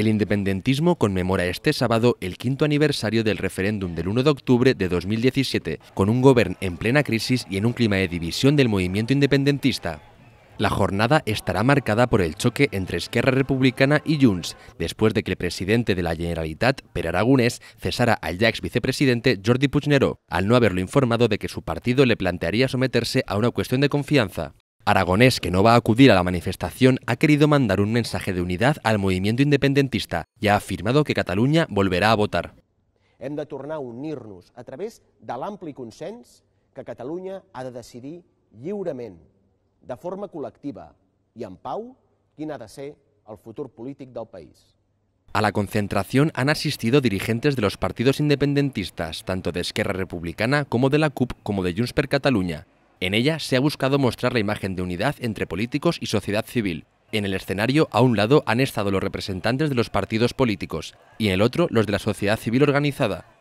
El independentismo conmemora este sábado el quinto aniversario del referéndum del 1 de octubre de 2017, con un gobierno en plena crisis y en un clima de división del movimiento independentista. La jornada estará marcada por el choque entre Esquerra Republicana y Junts, después de que el presidente de la Generalitat, Per Aragonés, cesara al ya ex vicepresidente Jordi Puigneró, al no haberlo informado de que su partido le plantearía someterse a una cuestión de confianza. aragonés que no va a acudir a la manifestación ha querido mandar un mensaje de unidad al movimiento independentista y ha afirmado que Cataluña volverá a votar. Hem de tornar a unir-nos a través de l'ampli consens que Catalunya ha de decidir lliurement, de forma col·lectiva i en pau, quin ha de ser el futur polític del país. A la concentración han asistido dirigentes de los partidos independentistas, tanto de Esquerra Republicana como de la CUP como de Junts per Catalunya, En ella se ha buscado mostrar la imagen de unidad entre políticos y sociedad civil. En el escenario, a un lado, han estado los representantes de los partidos políticos y en el otro, los de la sociedad civil organizada.